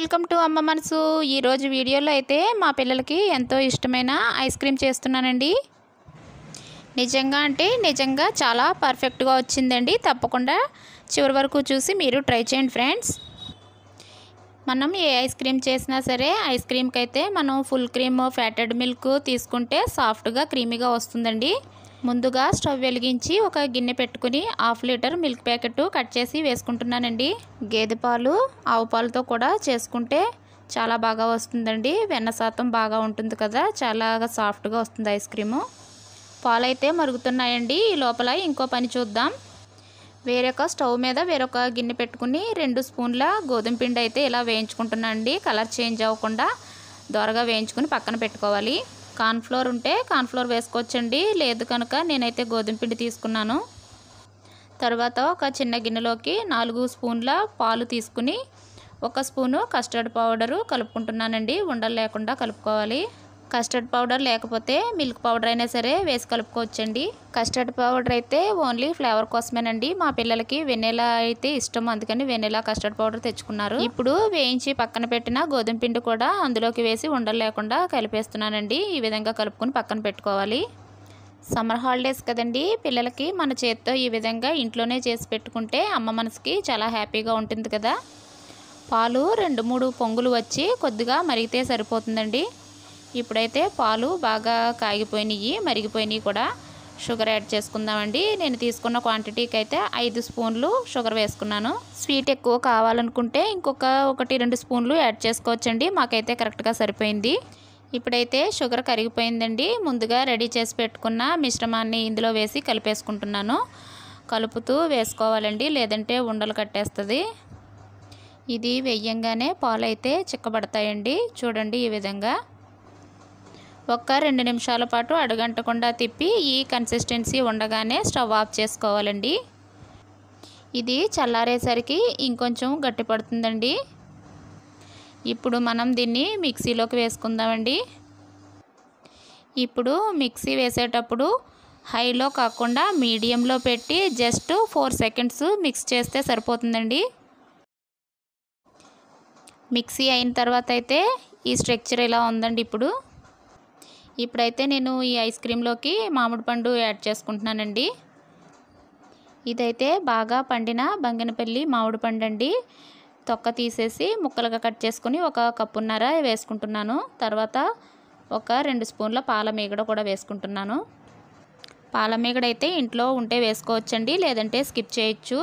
welcome to అమ్మ మనసు ఈరోజు వీడియోలో అయితే మా పిల్లలకి ఎంతో ఇష్టమైన ఐస్ క్రీమ్ చేస్తున్నానండి నిజంగా అంటే నిజంగా చాలా పర్ఫెక్ట్గా వచ్చిందండి తప్పకుండా చివరి వరకు చూసి మీరు ట్రై చేయండి ఫ్రెండ్స్ మనం ఏ ఐస్ క్రీమ్ చేసినా సరే ఐస్ క్రీమ్కి అయితే మనం ఫుల్ క్రీమ్ ఫ్యాటెడ్ మిల్క్ తీసుకుంటే సాఫ్ట్గా క్రీమీగా వస్తుందండి ముందుగా స్టవ్ వెలిగించి ఒక గిన్నె పెట్టుకుని half litre milk packet cut చేసి వేసుకుంటున్నానండి గేదె పాలు ఆవు పాలతో కూడా చేసుకుంటే చాలా బాగా వస్తుందండి వెన్న శాతం బాగా ఉంటుంది కదా చాలా సాఫ్ట్గా వస్తుంది ఐస్ క్రీము పాలైతే మరుగుతున్నాయండి ఈ లోపల ఇంకో పని చూద్దాం వేరొక స్టవ్ మీద వేరొక గిన్నె పెట్టుకుని రెండు స్పూన్ల గోధుమ పిండి అయితే ఇలా వేయించుకుంటున్నాను అండి కలర్ చేంజ్ అవ్వకుండా దోరగా వేయించుకుని పక్కన పెట్టుకోవాలి కార్న్ఫ్లోర్ ఉంటే కార్న్ఫ్లోర్ వేసుకోవచ్చండి లేదు కనుక నేనైతే గోధుమ పిండి తీసుకున్నాను తర్వాత ఒక చిన్న గిన్నెలోకి నాలుగు స్పూన్ల పాలు తీసుకుని ఒక స్పూను కస్టర్డ్ పౌడరు కలుపుకుంటున్నానండి ఉండలు లేకుండా కలుపుకోవాలి కస్టర్డ్ పౌడర్ లేకపోతే మిల్క్ పౌడర్ అయినా సరే వేసి కలుపుకోవచ్చండి కస్టర్డ్ పౌడర్ అయితే ఓన్లీ ఫ్లేవర్ కోసమేనండి మా పిల్లలకి వెనెలా అయితే ఇష్టం అందుకని వెనెలా కస్టర్డ్ పౌడర్ తెచ్చుకున్నారు ఇప్పుడు వేయించి పక్కన పెట్టిన గోధుమ పిండి కూడా అందులోకి వేసి ఉండలు లేకుండా కలిపేస్తున్నానండి ఈ విధంగా కలుపుకొని పక్కన పెట్టుకోవాలి సమ్మర్ హాలిడేస్ కదండి పిల్లలకి మన చేతితో ఈ విధంగా ఇంట్లోనే చేసి పెట్టుకుంటే అమ్మ మనసుకి చాలా హ్యాపీగా ఉంటుంది కదా పాలు రెండు మూడు పొంగులు వచ్చి కొద్దిగా మరిగితే సరిపోతుందండి ఇప్పుడైతే పాలు బాగా కాగిపోయినాయి మరిగిపోయినాయి కూడా షుగర్ యాడ్ చేసుకుందామండి నేను తీసుకున్న క్వాంటిటీకి అయితే ఐదు స్పూన్లు షుగర్ వేసుకున్నాను స్వీట్ ఎక్కువ కావాలనుకుంటే ఇంకొక ఒకటి రెండు స్పూన్లు యాడ్ చేసుకోవచ్చండి మాకైతే కరెక్ట్గా సరిపోయింది ఇప్పుడైతే షుగర్ కరిగిపోయిందండి ముందుగా రెడీ చేసి పెట్టుకున్న మిశ్రమాన్ని ఇందులో వేసి కలిపేసుకుంటున్నాను కలుపుతూ వేసుకోవాలండి లేదంటే ఉండలు కట్టేస్తుంది ఇది వెయ్యంగానే పాలైతే చిక్కబడతాయండి చూడండి ఈ విధంగా ఒక్క రెండు నిమిషాల పాటు అడగంటకుండా తిప్పి ఈ కన్సిస్టెన్సీ ఉండగానే స్టవ్ ఆఫ్ చేసుకోవాలండి ఇది చల్లారేసరికి ఇంకొంచెం గట్టిపడుతుందండి ఇప్పుడు మనం దీన్ని మిక్సీలోకి వేసుకుందామండి ఇప్పుడు మిక్సీ వేసేటప్పుడు హైలో కాకుండా మీడియంలో పెట్టి జస్ట్ ఫోర్ సెకండ్స్ మిక్స్ చేస్తే సరిపోతుందండి మిక్సీ అయిన తర్వాత అయితే ఈ స్ట్రక్చర్ ఇలా ఉందండి ఇప్పుడు ఇప్పుడైతే నేను ఈ ఐస్ క్రీమ్లోకి మామిడి పండు యాడ్ చేసుకుంటున్నానండి ఇదైతే బాగా పండిన బంగినపల్లి మామిడి పండు అండి తొక్క తీసేసి ముక్కలుగా కట్ చేసుకుని ఒక కప్పున్నర వేసుకుంటున్నాను తర్వాత ఒక రెండు స్పూన్ల పాల మీగడ కూడా వేసుకుంటున్నాను పాల మీగడ అయితే ఇంట్లో ఉంటే వేసుకోవచ్చండి లేదంటే స్కిప్ చేయొచ్చు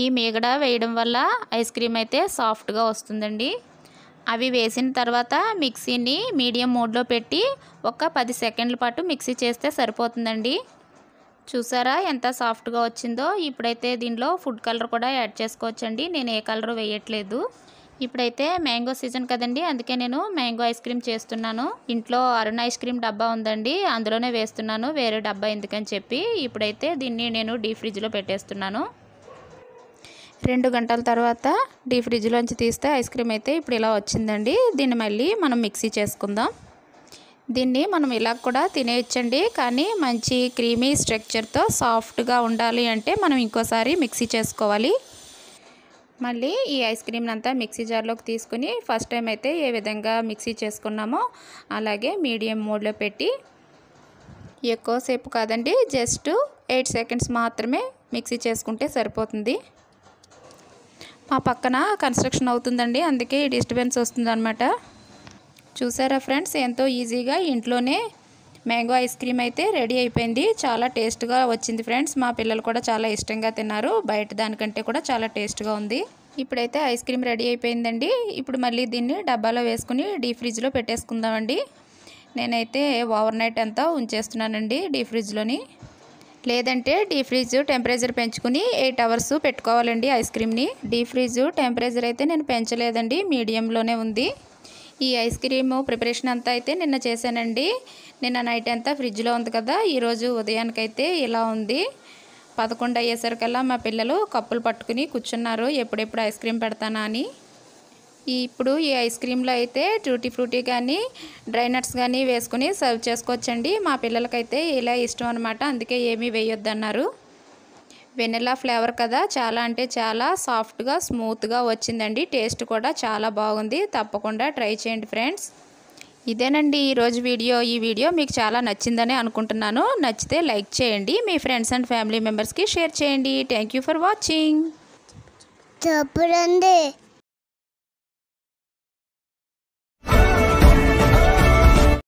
ఈ మీగడ వేయడం వల్ల ఐస్ క్రీమ్ అయితే సాఫ్ట్గా వస్తుందండి అవి వేసిన తర్వాత మిక్సీని మీడియం మోడ్లో పెట్టి ఒక పది సెకండ్ల పాటు మిక్సీ చేస్తే సరిపోతుందండి చూసారా ఎంత సాఫ్ట్గా వచ్చిందో ఇప్పుడైతే దీనిలో ఫుడ్ కలర్ కూడా యాడ్ చేసుకోవచ్చండి నేను ఏ కలర్ వేయట్లేదు ఇప్పుడైతే మ్యాంగో సీజన్ కదండి అందుకే నేను మ్యాంగో ఐస్ క్రీమ్ చేస్తున్నాను ఇంట్లో అరుణ్ ఐస్ క్రీమ్ డబ్బా ఉందండి అందులోనే వేస్తున్నాను వేరే డబ్బా ఎందుకని చెప్పి ఇప్పుడైతే దీన్ని నేను డీ ఫ్రిడ్జ్లో పెట్టేస్తున్నాను రెండు గంటల తర్వాత డీ ఫ్రిడ్జ్లోంచి తీస్తే ఐస్ క్రీమ్ అయితే ఇప్పుడు ఇలా వచ్చిందండి దీన్ని మళ్ళీ మనం మిక్సీ చేసుకుందాం దీన్ని మనం ఇలా కూడా తినేయచ్చండి కానీ మంచి క్రీమీ స్ట్రక్చర్తో సాఫ్ట్గా ఉండాలి అంటే మనం ఇంకోసారి మిక్సీ చేసుకోవాలి మళ్ళీ ఈ ఐస్ క్రీమ్ అంతా మిక్సీ జార్లోకి తీసుకుని ఫస్ట్ టైం అయితే ఏ విధంగా మిక్సీ చేసుకున్నామో అలాగే మీడియం మోడ్లో పెట్టి ఎక్కువసేపు కాదండి జస్ట్ ఎయిట్ సెకండ్స్ మాత్రమే మిక్సీ చేసుకుంటే సరిపోతుంది మా పక్కన కన్స్ట్రక్షన్ అవుతుందండి అందుకే ఈ డిస్టర్బెన్స్ వస్తుందన్నమాట చూసారా ఫ్రెండ్స్ ఎంతో ఈజీగా ఇంట్లోనే మ్యాంగో ఐస్ క్రీమ్ అయితే రెడీ అయిపోయింది చాలా టేస్ట్గా వచ్చింది ఫ్రెండ్స్ మా పిల్లలు కూడా చాలా ఇష్టంగా తిన్నారు బయట దానికంటే కూడా చాలా టేస్ట్గా ఉంది ఇప్పుడైతే ఐస్ క్రీమ్ రెడీ అయిపోయిందండి ఇప్పుడు మళ్ళీ దీన్ని డబ్బాలో వేసుకుని డీ ఫ్రిడ్జ్లో పెట్టేసుకుందామండి నేనైతే ఓవర్ నైట్ అంతా ఉంచేస్తున్నానండి డీ ఫ్రిడ్జ్లోని లేదంటే డీ ఫ్రిడ్జ్ టెంపరేచర్ పెంచుకుని ఎయిట్ అవర్స్ పెట్టుకోవాలండి ఐస్ క్రీమ్ని డీ ఫ్రిడ్జ్ టెంపరేచర్ అయితే నేను పెంచలేదండి మీడియంలోనే ఉంది ఈ ఐస్ క్రీమ్ ప్రిపరేషన్ అంతా అయితే నిన్న చేశానండి నిన్న నైట్ అంతా ఫ్రిడ్జ్లో ఉంది కదా ఈరోజు ఉదయానికైతే ఇలా ఉంది పదకొండు అయ్యేసరికల్లా మా పిల్లలు కప్పులు పట్టుకుని కూర్చున్నారు ఎప్పుడెప్పుడు ఐస్ క్రీమ్ పెడతానా అని ఇప్పుడు ఈ ఐస్ క్రీమ్లో అయితే ట్రూటీ ఫ్రూటీ కానీ డ్రై నట్స్ కానీ వేసుకుని సర్వ్ చేసుకోవచ్చండి మా పిల్లలకైతే ఇలా ఇష్టం అనమాట అందుకే ఏమీ వేయొద్దన్నారు వెనిలా ఫ్లేవర్ కదా చాలా అంటే చాలా సాఫ్ట్గా స్మూత్గా వచ్చిందండి టేస్ట్ కూడా చాలా బాగుంది తప్పకుండా ట్రై చేయండి ఫ్రెండ్స్ ఇదేనండి ఈరోజు వీడియో ఈ వీడియో మీకు చాలా నచ్చిందని అనుకుంటున్నాను నచ్చితే లైక్ చేయండి మీ ఫ్రెండ్స్ అండ్ ఫ్యామిలీ మెంబర్స్కి షేర్ చేయండి థ్యాంక్ ఫర్ వాచింగ్ చెప్పండి